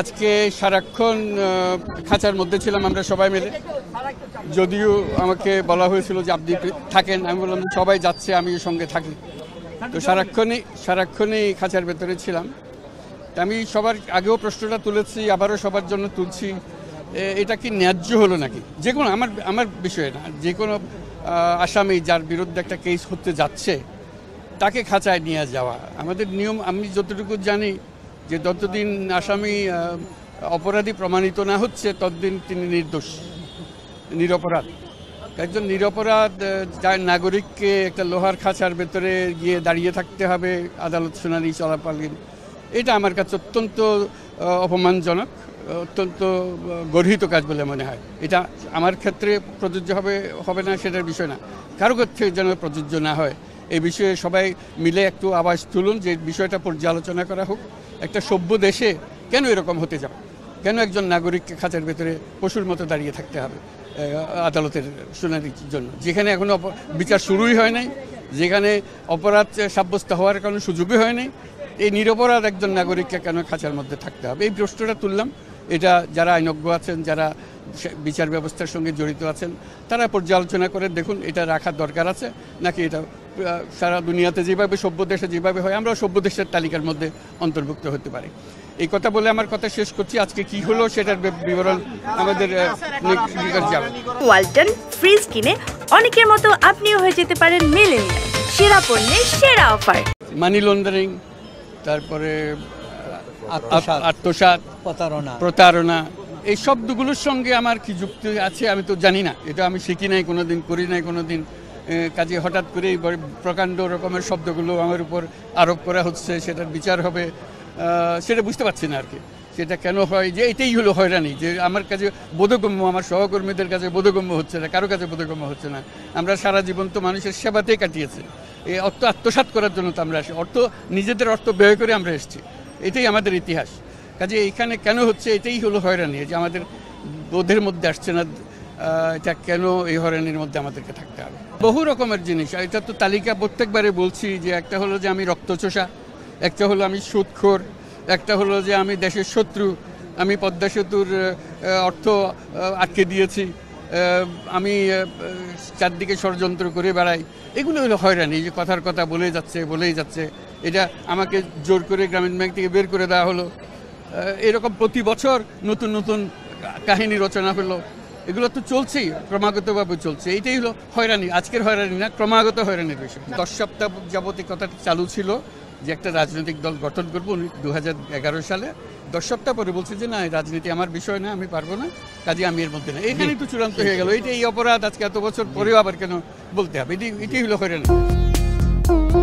আজকে সারাক্ষণ খাঁচার মধ্যে ছিলাম আমরা সবাই মিলে যদিও আমাকে বলা হয়েছিল যে আপনি থাকেন আমি বললাম সবাই যাচ্ছে আমি সঙ্গে থাকি তো সারাক্ষণই সারাক্ষণই খাঁচার ভেতরে ছিলাম আমি সবার আগেও প্রশ্নটা তুলেছি আবারও সবার জন্য তুলছি এটা কি ন্যায্য হলো নাকি যে কোনো আমার আমার বিষয়ে না যে কোনো আসামি যার বিরুদ্ধে একটা কেস হতে যাচ্ছে তাকে খাঁচায় নিয়ে যাওয়া আমাদের নিয়ম আমি যতটুকু জানি যে যতদিন আসামি অপরাধী প্রমাণিত না হচ্ছে ততদিন তিনি নির্দোষ নিরপরাধ একজন নিরপরাধ যার নাগরিককে একটা লোহার খাঁচার ভেতরে গিয়ে দাঁড়িয়ে থাকতে হবে আদালত শুনানি চলাকালীন এটা আমার কাছে অত্যন্ত অপমানজনক অত্যন্ত গর্হিত কাজ বলে মনে হয় এটা আমার ক্ষেত্রে প্রযোজ্য হবে হবে না সেটার বিষয় না কারো ক্ষেত্রে যেন প্রযোজ্য না হয় এই বিষয়ে সবাই মিলে একটু আওয়াজ তুলুন যে বিষয়টা পর্যালোচনা করা হোক একটা সভ্য দেশে কেন এরকম হতে যাবে কেন একজন নাগরিককে খাঁচার ভেতরে পশুর মতো দাঁড়িয়ে থাকতে হবে আদালতের শুনানির জন্য যেখানে এখনও বিচার শুরুই হয় নাই যেখানে অপরাধ সাব্যস্ত হওয়ার কোনো সুযোগই হয় নাই এই নিরপরাধ একজন নাগরিককে কেন খাঁচার মধ্যে থাকতে হবে এই প্রশ্নটা তুললাম এটা যারা আইনজ্ঞ আছেন যারা বিচার ব্যবস্থার সঙ্গে জড়িত আছেন তারা পর্যালোচনা করে দেখুন এটা রাখার দরকার আছে নাকি এটা সারা দুনিয়াতে যেভাবে সভ্য দেশে যেভাবে হয় আমরা সভ্য দেশের তালিকার মধ্যে অন্তর্ভুক্ত হতে পারি এই কথা বলে আমার কথা শেষ করছি আজকে কি হলো সেটার বিবরণ আমাদের ওয়ালটন ফ্রিজ কিনে অনেকের মতো আপনিও হয়ে যেতে পারেন মিলেনিয়াল সেরা পণ্যে সেরা অফার মানি লন্ডারিং তারপরে আত্মসাত প্রতারণা প্রতারণা এই শব্দগুলোর সঙ্গে আমার কি যুক্তি আছে আমি তো জানি না এটা আমি শিখি নাই কোনোদিন করি নাই কোনোদিন কাজে হঠাৎ করেই প্রকাণ্ড রকমের শব্দগুলো আমার উপর আরোপ করা হচ্ছে সেটার বিচার হবে সেটা বুঝতে পারছি না আর কি সেটা কেন হয় যে এটাই হলো হয়রানি যে আমার কাছে বোধগম্য আমার সহকর্মীদের কাছে বোধগম্য হচ্ছে না কারো কাছে বোধগম্য হচ্ছে না আমরা সারা জীবন তো মানুষের সেবাতেই কাটিয়েছি এই অর্থ আত্মসাত করার জন্য তো আমরা আসি অর্থ নিজেদের অর্থ ব্যয় করে আমরা এসেছি এটাই আমাদের ইতিহাস কাজে এখানে কেন হচ্ছে এটাই হলো হয়রানি যে আমাদের বোধের মধ্যে আসছে না এটা কেন এই হরেনের মধ্যে আমাদেরকে থাকতে হবে বহু রকমের জিনিস এটা তো তালিকা প্রত্যেকবারে বলছি যে একটা হলো যে আমি রক্তচোষা একটা হলো আমি সুৎখোর একটা হলো যে আমি দেশের শত্রু আমি পদ্মা সেতুর অর্থ আটকে দিয়েছি আমি চারদিকে ষড়যন্ত্র করে বেড়াই এগুলো হলো হয়রানি যে কথার কথা বলে যাচ্ছে বলেই যাচ্ছে এটা আমাকে জোর করে গ্রামীণ ব্যাংক থেকে বের করে দেওয়া হলো এরকম প্রতি বছর নতুন নতুন কাহিনী রচনা হলো এগুলো তো চলছেই ক্রমাগতভাবে চলছে এটাই হলো হয়রানি আজকের হয়রানি না ক্রমাগত হয়রানির বিষয় দশ সপ্তাহ যাবত কথাটি চালু ছিল যে একটা রাজনৈতিক দল গঠন করবো উনি দু সালে দশ সপ্তাহ পরে বলছে যে না রাজনীতি আমার বিষয় না আমি পারবো না কাজে আমি এর মধ্যে না এখানে তো চূড়ান্ত হয়ে গেল এইটা এই অপরাধ আজকে এত বছর পরেও আবার কেন বলতে হবে এটি এটি হলো হয়রানি